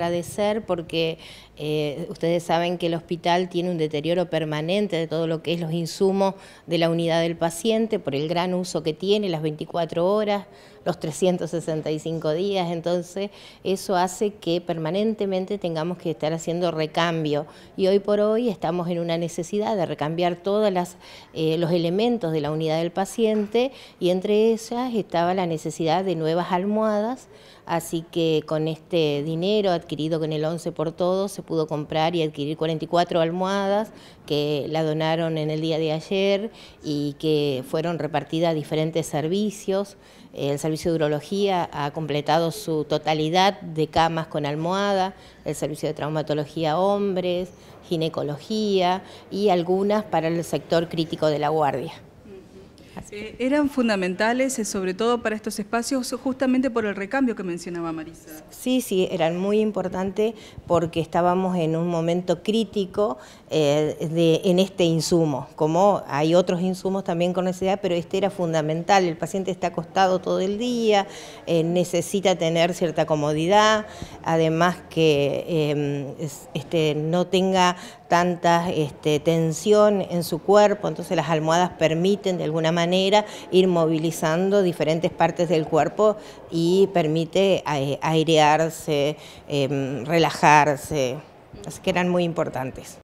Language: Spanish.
Agradecer porque eh, ustedes saben que el hospital tiene un deterioro permanente de todo lo que es los insumos de la unidad del paciente por el gran uso que tiene, las 24 horas, los 365 días, entonces eso hace que permanentemente tengamos que estar haciendo recambio y hoy por hoy estamos en una necesidad de recambiar todos eh, los elementos de la unidad del paciente y entre ellas estaba la necesidad de nuevas almohadas, así que con este dinero adquirido adquirido con el 11 por todos, se pudo comprar y adquirir 44 almohadas que la donaron en el día de ayer y que fueron repartidas a diferentes servicios. El servicio de urología ha completado su totalidad de camas con almohada, el servicio de traumatología hombres, ginecología y algunas para el sector crítico de la guardia. Eh, eran fundamentales, eh, sobre todo para estos espacios, justamente por el recambio que mencionaba Marisa. Sí, sí, eran muy importantes porque estábamos en un momento crítico eh, de, en este insumo, como hay otros insumos también con necesidad, pero este era fundamental, el paciente está acostado todo el día, necesita tener cierta comodidad, además que em, este, no tenga tanta este, tensión en su cuerpo, entonces las almohadas permiten de alguna manera ir movilizando diferentes partes del cuerpo y permite eh, airearse, em, relajarse, así que eran muy importantes.